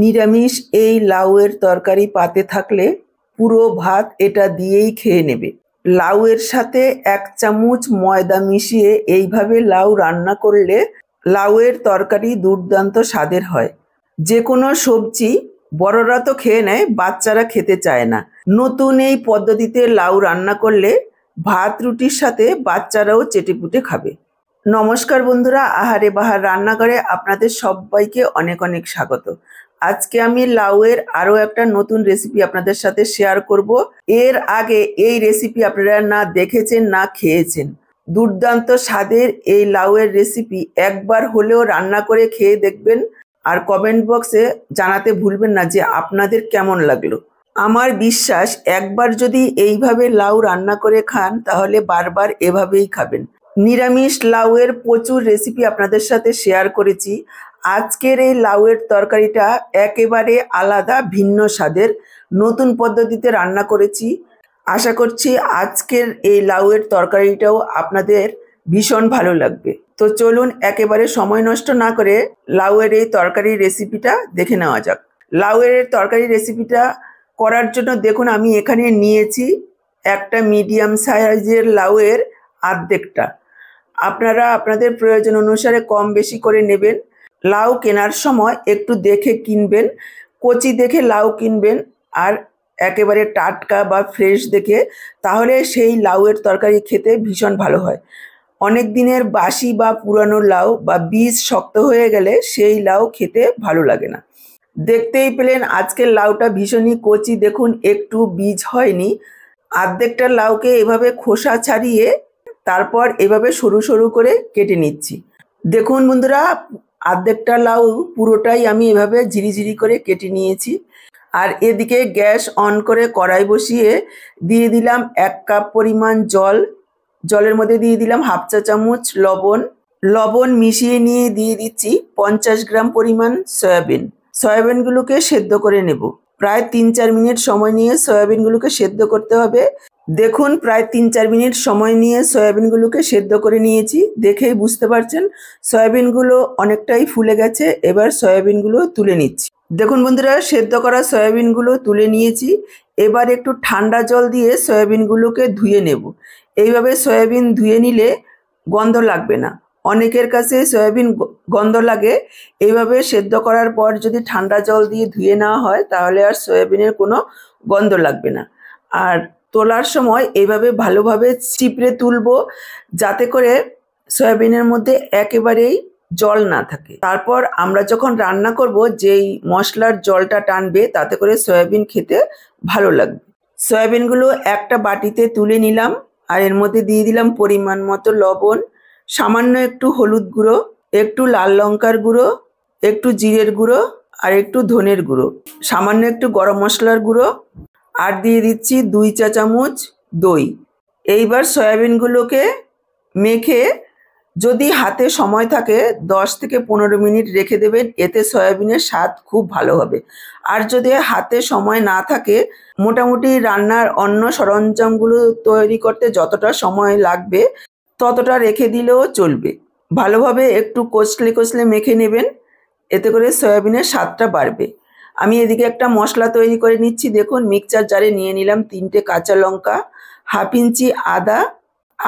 নিরামিষ এই লাউয়ের তরকারি পাতে থাকলে পুরো ভাত এটা দিয়েই খেয়ে নেবে লাউয়ের সাথে এক চামচ ময়দা মিশিয়ে এইভাবে লাউ রান্না করলে লাউয়ের তরকারি দুর্দান্ত স্বাদের হয় যে কোনো সবজি বড়রা তো খেয়ে নেয় বাচ্চারা খেতে চায় না নতুন এই পদ্ধতিতে লাউ রান্না করলে ভাত রুটির সাথে বাচ্চারাও চেটেপুটে খাবে নমস্কার বন্ধুরা আহারে বাহার রান্নাঘরে আপনাদের সবাইকে অনেক অনেক স্বাগত আজকে আমি লাউয়ের আরও একটা নতুন রেসিপি আপনাদের সাথে শেয়ার করব এর আগে এই রেসিপি আপনারা না দেখেছেন না খেয়েছেন দুর্দান্ত স্বাদের এই লাউয়ের রেসিপি একবার হলেও রান্না করে খেয়ে দেখবেন আর কমেন্ট বক্সে জানাতে ভুলবেন না যে আপনাদের কেমন লাগলো আমার বিশ্বাস একবার যদি এইভাবে লাউ রান্না করে খান তাহলে বারবার এভাবেই খাবেন নিরামিষ লাউয়ের প্রচুর রেসিপি আপনাদের সাথে শেয়ার করেছি আজকের এই লাউয়ের তরকারিটা একেবারে আলাদা ভিন্ন স্বাদের নতুন পদ্ধতিতে রান্না করেছি আশা করছি আজকের এই লাউয়ের তরকারিটাও আপনাদের ভীষণ ভালো লাগবে তো চলুন একেবারে সময় নষ্ট না করে লাউয়ের এই তরকারি রেসিপিটা দেখে নেওয়া যাক লাউয়ের তরকারি রেসিপিটা করার জন্য দেখুন আমি এখানে নিয়েছি একটা মিডিয়াম সাইজের লাউয়ের আর্ধেকটা আপনারা আপনাদের প্রয়োজন অনুসারে কম বেশি করে নেবেন লাউ কেনার সময় একটু দেখে কিনবেন কচি দেখে লাউ কিনবেন আর একেবারে টাটকা বা ফ্রেশ দেখে তাহলে সেই লাউয়ের তরকারি খেতে ভীষণ ভালো হয় অনেক দিনের বাসি বা পুরানো লাউ বা বীজ শক্ত হয়ে গেলে সেই লাউ খেতে ভালো লাগে না দেখতেই পেলেন আজকের লাউটা ভীষণই কচি দেখুন একটু বীজ হয়নি আর্ধেকটা লাউকে এভাবে খোসা ছাড়িয়ে তারপর এভাবে সরু সরু করে কেটে নিচ্ছি দেখুন বন্ধুরা আর্ধেকটা লাউ পুরোটাই আমি এভাবে ঝিরিঝিরি করে কেটে নিয়েছি আর এদিকে গ্যাস অন করে কড়াই বসিয়ে দিয়ে দিলাম এক কাপ পরিমাণ জল জলের মধ্যে দিয়ে দিলাম হাফ চা চামচ লবণ লবণ মিশিয়ে নিয়ে দিয়ে দিচ্ছি পঞ্চাশ গ্রাম পরিমাণ সয়াবিন সয়াবিনগুলোকে সেদ্ধ করে নেবো প্রায় তিন চার মিনিট সময় নিয়ে সয়াবিনগুলোকে সেদ্ধ করতে হবে দেখুন প্রায় তিন চার মিনিট সময় নিয়ে সয়াবিনগুলোকে সেদ্ধ করে নিয়েছি দেখেই বুঝতে পারছেন সয়াবিনগুলো অনেকটাই ফুলে গেছে এবার সয়াবিনগুলো তুলে নিচ্ছি দেখুন বন্ধুরা সেদ্ধ করা সয়াবিনগুলো তুলে নিয়েছি এবার একটু ঠান্ডা জল দিয়ে সয়াবিনগুলোকে ধুয়ে নেব এইভাবে সয়াবিন ধুয়ে নিলে গন্ধ লাগবে না অনেকের কাছে সয়াবিন গন্ধ লাগে এইভাবে সেদ্ধ করার পর যদি ঠান্ডা জল দিয়ে ধুয়ে নেওয়া হয় তাহলে আর সয়াবিনের কোনো গন্ধ লাগবে না আর তোলার সময় এইভাবে ভালোভাবে চিপড়ে তুলব যাতে করে সয়াবিনের মধ্যে একেবারেই জল না থাকে তারপর আমরা যখন রান্না করব যেই মশলার জলটা টানবে তাতে করে সয়াবিন খেতে ভালো লাগবে সয়াবিনগুলো একটা বাটিতে তুলে নিলাম আর এর মধ্যে দিয়ে দিলাম পরিমাণ মতো লবণ সামান্য একটু হলুদ গুঁড়ো একটু লাল লঙ্কার গুঁড়ো একটু জিরের গুঁড়ো আর একটু ধনের গুঁড়ো সামান্য একটু গরম মশলার গুঁড়ো আর দিয়ে দিচ্ছি দুই চা চামচ দই এইবার সয়াবিনগুলোকে মেখে যদি হাতে সময় থাকে দশ থেকে পনেরো মিনিট রেখে দেবেন এতে সয়াবিনের স্বাদ খুব ভালো হবে আর যদি হাতে সময় না থাকে মোটামুটি রান্নার অন্য সরঞ্জামগুলো তৈরি করতে যতটা সময় লাগবে ততটা রেখে দিলেও চলবে ভালোভাবে একটু কষলে কষলে মেখে নেবেন এতে করে সয়াবিনের স্বাদটা বাড়বে আমি এদিকে একটা মশলা তৈরি করে নিচ্ছি দেখুন মিক্সচার জারে নিয়ে নিলাম তিনটে কাঁচা লঙ্কা হাফ ইঞ্চি আদা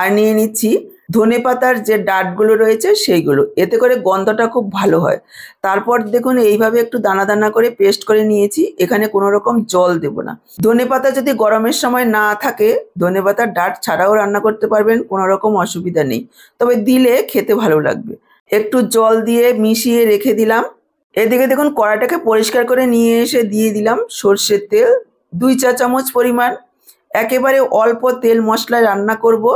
আর নিয়ে নিচ্ছি ধনে পাতার যে ডাটগুলো রয়েছে সেইগুলো এতে করে গন্ধটা খুব ভালো হয় তারপর দেখুন এইভাবে একটু দানা দানা করে পেস্ট করে নিয়েছি এখানে কোনো রকম জল দেব না ধনে পাতা যদি গরমের সময় না থাকে ধনে পাতার ডাট ছাড়াও রান্না করতে পারবেন কোনো রকম অসুবিধা নেই তবে দিলে খেতে ভালো লাগবে একটু জল দিয়ে মিশিয়ে রেখে দিলাম এদিকে দেখুন কড়াটাকে পরিষ্কার করে নিয়ে এসে দিয়ে দিলাম সর্ষের তেল দুই চা চামচ পরিমাণ একেবারে অল্প তেল মশলায় রান্না করবো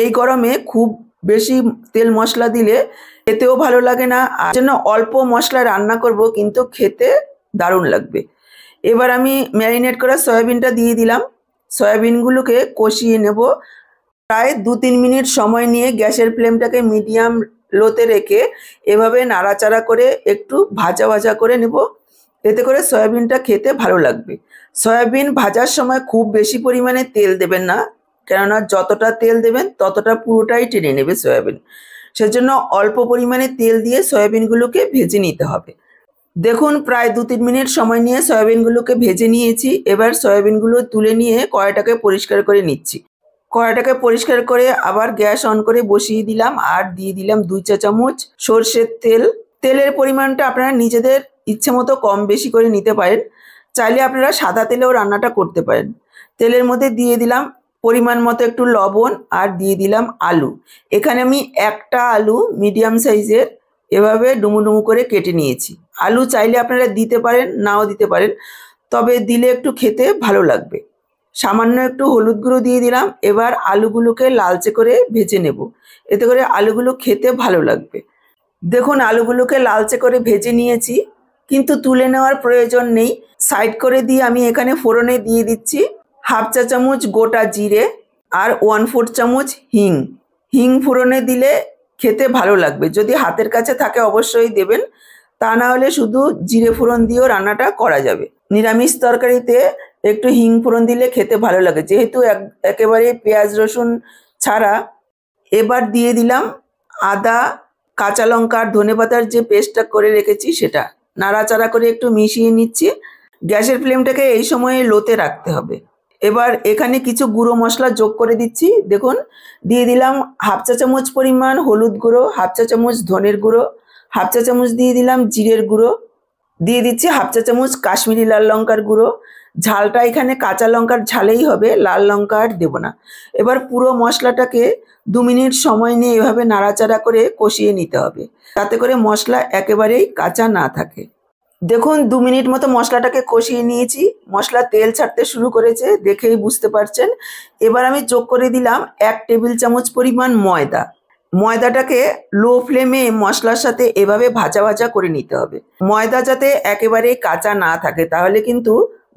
এই গরমে খুব বেশি তেল মশলা দিলে খেতেও ভালো লাগে না আর জন্য অল্প মশলা রান্না করব কিন্তু খেতে দারুণ লাগবে এবার আমি ম্যারিনেট করা সয়াবিনটা দিয়ে দিলাম সয়াবিনগুলোকে কষিয়ে নেব প্রায় দু তিন মিনিট সময় নিয়ে গ্যাসের ফ্লেমটাকে মিডিয়াম লোতে রেখে এভাবে নাড়াচাড়া করে একটু ভাজা ভাজা করে নেব এতে করে সয়াবিনটা খেতে ভালো লাগবে সয়াবিন ভাজার সময় খুব বেশি পরিমাণে তেল দেবেন না কেননা যতটা তেল দেবেন ততটা পুরোটাই টেনে নেবে সয়াবিন সেজন্য অল্প পরিমাণে তেল দিয়ে সয়াবিনগুলোকে ভেজে নিতে হবে দেখুন প্রায় দু তিন মিনিট সময় নিয়ে সয়াবিনগুলোকে ভেজে নিয়েছি এবার সয়াবিনগুলো তুলে নিয়ে কড়াটাকে পরিষ্কার করে নিচ্ছি কড়াটাকে পরিষ্কার করে আবার গ্যাস অন করে বসিয়ে দিলাম আর দিয়ে দিলাম দুই চা চামচ সর্ষের তেল তেলের পরিমাণটা আপনারা নিজেদের ইচ্ছে মতো কম বেশি করে নিতে পারেন চাইলে আপনারা সাদা তেলেও রান্নাটা করতে পারেন তেলের মধ্যে দিয়ে দিলাম পরিমাণ মতো একটু লবণ আর দিয়ে দিলাম আলু এখানে আমি একটা আলু মিডিয়াম সাইজের এভাবে ডুমু ডুমু করে কেটে নিয়েছি আলু চাইলে আপনারা দিতে পারেন নাও দিতে পারেন তবে দিলে একটু খেতে ভালো লাগবে সামান্য একটু হলুদ গুঁড়ো দিয়ে দিলাম এবার আলুগুলোকে লালচে করে ভেজে নেব এতে করে আলুগুলো খেতে ভালো লাগবে দেখুন আলুগুলোকে লালচে করে ভেজে নিয়েছি কিন্তু তুলে নেওয়ার প্রয়োজন নেই সাইড করে দিয়ে আমি এখানে ফোড়নে দিয়ে দিচ্ছি হাফ চা চামচ গোটা জিরে আর ওয়ান ফোর চামচ হিং হিং ফোড়নে দিলে খেতে ভালো লাগবে যদি হাতের কাছে থাকে অবশ্যই দেবেন তা না হলে শুধু জিরে ফোড়ন দিয়েও রান্নাটা করা যাবে নিরামিষ তরকারিতে একটু হিং ফোড়ন দিলে খেতে ভালো লাগে যেহেতু একেবারে পেঁয়াজ রসুন ছাড়া এবার দিয়ে দিলাম আদা কাঁচা লঙ্কা ধনে পাতার যে পেস্টটা করে রেখেছি সেটা নাড়াচাড়া করে একটু মিশিয়ে নিচ্ছি গ্যাসের ফ্লেমটাকে এই সময়ে লোতে রাখতে হবে এবার এখানে কিছু গুঁড়ো মশলা যোগ করে দিচ্ছি দেখুন দিয়ে দিলাম হাফ চা চামচ পরিমাণ হলুদ গুঁড়ো হাফ চা চামচ ধনের গুঁড়ো হাফ চা চামচ দিয়ে দিলাম জিরের গুঁড়ো দিয়ে দিচ্ছি হাফ চা চামচ কাশ্মীরি লাল লঙ্কার গুঁড়ো ঝালটা এখানে কাঁচা লঙ্কার ঝালেই হবে লাল লঙ্কা আর দেবো না এবার পুরো মশলাটাকে দু মিনিট সময় নিয়ে এভাবে নাড়াচাড়া করে কষিয়ে নিতে হবে তাতে করে মশলা একেবারেই কাঁচা না থাকে দেখুন দু মিনিট মতো মশলাটাকে কষিয়ে নিয়েছি মশলা তেল ছাড়তে শুরু করেছে দেখেই বুঝতে পারছেন এবার আমি যোগ করে দিলাম এক টেবিল চামচ পরিমাণ ময়দা ময়দাটাকে লো ফ্লেমে মশলার সাথে এভাবে ভাজা ভাজা করে নিতে হবে ময়দা যাতে একেবারে কাঁচা না থাকে তাহলে কিন্তু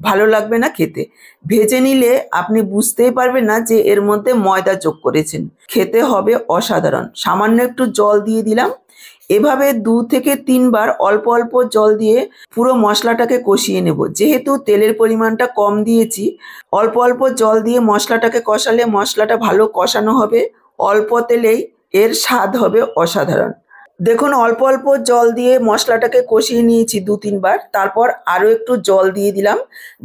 ভালো লাগবে না খেতে ভেজে নিলে আপনি বুঝতেই পারবেন না যে এর মধ্যে ময়দা যোগ করেছেন খেতে হবে অসাধারণ সামান্য একটু জল দিয়ে দিলাম এভাবে দু থেকে তিনবার অল্প অল্প জল দিয়ে পুরো মশলাটাকে কষিয়ে নেব যেহেতু তেলের পরিমাণটা কম দিয়েছি অল্প অল্প জল দিয়ে মশলাটাকে কষালে মশলাটা ভালো কষানো হবে অল্প তেলেই এর স্বাদ হবে অসাধারণ দেখুন অল্প অল্প জল দিয়ে মশলাটাকে কষিয়ে নিয়েছি দু তিনবার তারপর আরও একটু জল দিয়ে দিলাম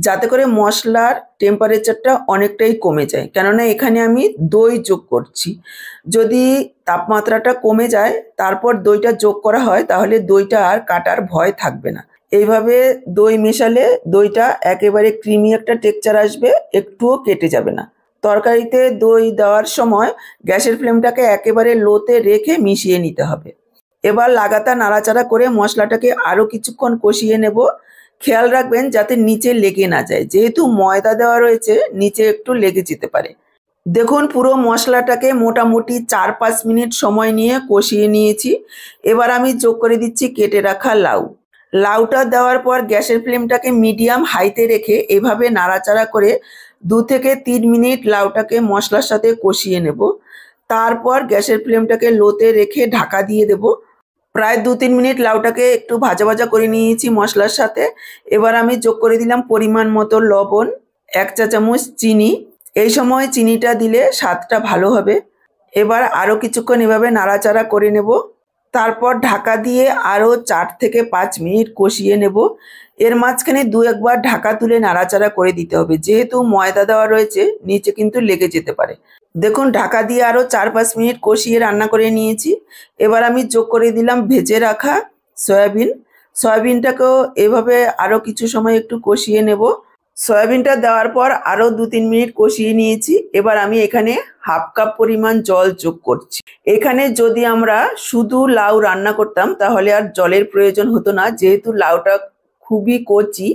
যাতে করে মশলার টেম্পারেচারটা অনেকটাই কমে যায় কেননা এখানে আমি দই যোগ করছি যদি তাপমাত্রাটা কমে যায় তারপর দইটা যোগ করা হয় তাহলে দইটা আর কাটার ভয় থাকবে না এইভাবে দই মেশালে দইটা একেবারে ক্রিমি একটা টেক্সচার আসবে একটুও কেটে যাবে না তরকারিতে দই দেওয়ার সময় গ্যাসের ফ্লেমটাকে একেবারে লোতে রেখে মিশিয়ে নিতে হবে এবার লাগাতার নাড়াচাড়া করে মশলাটাকে আরও কিছুক্ষণ কষিয়ে নেব খেয়াল রাখবেন যাতে নিচে লেগে না যায় যেহেতু ময়দা দেওয়া রয়েছে নিচে একটু লেগে যেতে পারে দেখুন পুরো মশলাটাকে মোটামুটি চার পাঁচ মিনিট সময় নিয়ে কষিয়ে নিয়েছি এবার আমি যোগ করে দিচ্ছি কেটে রাখা লাউ লাউটা দেওয়ার পর গ্যাসের ফ্লেমটাকে মিডিয়াম হাইতে রেখে এভাবে নাড়াচাড়া করে দু থেকে তিন মিনিট লাউটাকে মশলার সাথে কষিয়ে নেব তারপর গ্যাসের ফ্লেমটাকে লোতে রেখে ঢাকা দিয়ে দেবো প্রায় দু তিন মিনিট লাউটাকে একটু ভাজা ভাজা করে নিয়েছি মশলার সাথে এবার আমি যোগ করে দিলাম পরিমাণ মতো লবণ এক চা চামচ চিনি এই সময় চিনিটা দিলে স্বাদটা ভালো হবে এবার আরও কিছুক্ষণ এভাবে নাড়াচাড়া করে নেব তারপর ঢাকা দিয়ে আরও চার থেকে পাঁচ মিনিট কষিয়ে নেব এর মাঝখানে দু একবার ঢাকা তুলে নাড়াচাড়া করে দিতে হবে যেহেতু ময়দা দেওয়া রয়েছে নিচে কিন্তু লেগে যেতে পারে দেখুন ঢাকা দিয়ে আরও চার পাঁচ মিনিট কষিয়ে রান্না করে নিয়েছি এবার আমি যোগ করে দিলাম ভেজে রাখা সয়াবিন সয়াবিনটাকেও এভাবে আরও কিছু সময় একটু কষিয়ে নেব সয়াবিনটা দেওয়ার পর আরও দু তিন মিনিট কষিয়ে নিয়েছি এবার আমি এখানে হাফ কাপ পরিমাণ জল যোগ করছি এখানে যদি আমরা শুধু লাউ রান্না করতাম তাহলে আর জলের প্রয়োজন হতো না যেহেতু লাউটা খুবই কচি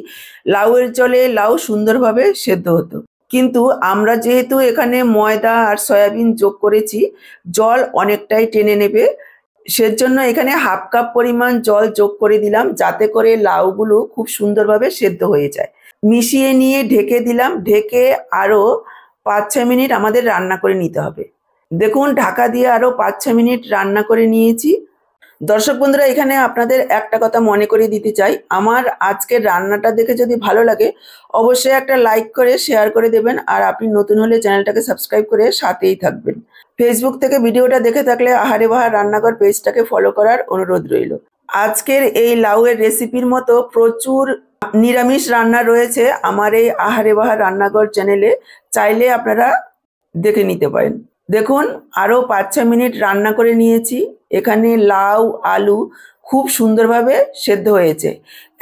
লাউয়ের জলে লাউ সুন্দরভাবে সেদ্ধ হতো কিন্তু আমরা যেহেতু এখানে ময়দা আর সয়াবিন যোগ করেছি জল অনেকটাই টেনে নেবে সেজন্য এখানে হাফ কাপ পরিমাণ জল যোগ করে দিলাম যাতে করে লাউগুলো খুব সুন্দরভাবে সেদ্ধ হয়ে যায় মিশিয়ে নিয়ে ঢেকে দিলাম ঢেকে আরও পাঁচ ছ মিনিট আমাদের রান্না করে নিতে হবে দেখুন ঢাকা দিয়ে আরও পাঁচ ছ মিনিট রান্না করে নিয়েছি দর্শক বন্ধুরা এখানে আপনাদের একটা কথা মনে করিয়ে দিতে চাই আমার আজকের রান্নাটা দেখে যদি ভালো লাগে অবশ্যই একটা লাইক করে শেয়ার করে দেবেন আর আপনি নতুন হলে চ্যানেলটাকে সাবস্ক্রাইব করে সাথেই থাকবেন ফেসবুক থেকে ভিডিওটা দেখে থাকলে আহারে বাহার রান্নাঘর পেজটাকে ফলো করার অনুরোধ রইল আজকের এই লাউয়ের রেসিপির মতো প্রচুর নিরামিষ রান্না রয়েছে আমার এই আহারে বাহার রান্নাঘর চ্যানেলে চাইলে আপনারা দেখে নিতে পারেন দেখুন আরও পাঁচ ছ মিনিট রান্না করে নিয়েছি এখানে লাউ আলু খুব সুন্দরভাবে সেদ্ধ হয়েছে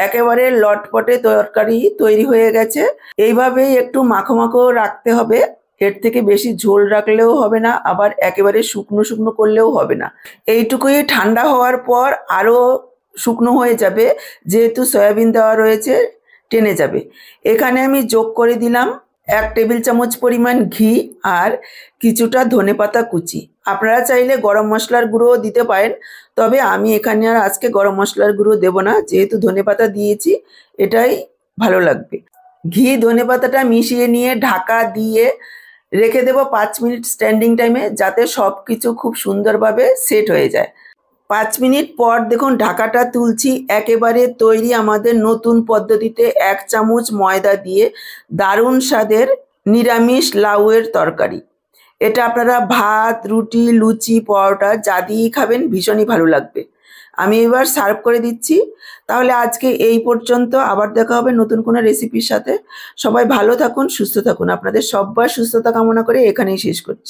একেবারে লটপটে তরকারি তৈরি হয়ে গেছে এইভাবেই একটু মাখো মাখো রাখতে হবে এর থেকে বেশি ঝোল রাখলেও হবে না আবার একেবারে শুকনো শুকনো করলেও হবে না এইটুকুই ঠান্ডা হওয়ার পর আরও শুকনো হয়ে যাবে যেহেতু সয়াবিন দেওয়া রয়েছে টেনে যাবে এখানে আমি যোগ করে দিলাম এক টেবিল চামচ পরিমাণ ঘি আর কিছুটা ধনে পাতা কুচি আপনারা চাইলে গরম মশলার গুঁড়োও দিতে পারেন তবে আমি এখানে আর আজকে গরম মশলার গুঁড়ো দেবো না যেহেতু ধনে পাতা দিয়েছি এটাই ভালো লাগবে ঘি ধনে পাতাটা মিশিয়ে নিয়ে ঢাকা দিয়ে রেখে দেবো পাঁচ মিনিট স্ট্যান্ডিং টাইমে যাতে সব কিছু খুব সুন্দরভাবে সেট হয়ে যায় পাঁচ মিনিট পর দেখুন ঢাকাটা তুলছি একেবারে তৈরি আমাদের নতুন পদ্ধতিতে এক চামচ ময়দা দিয়ে দারুণ স্বাদের নিরামিষ লাউয়ের তরকারি এটা আপনারা ভাত রুটি লুচি পরোটা যা দিয়েই খাবেন ভীষণই ভালো লাগবে আমি এবার সার্ভ করে দিচ্ছি তাহলে আজকে এই পর্যন্ত আবার দেখা হবে নতুন কোনো রেসিপির সাথে সবাই ভালো থাকুন সুস্থ থাকুন আপনাদের সব্বার সুস্থতা কামনা করে এখানেই শেষ করছি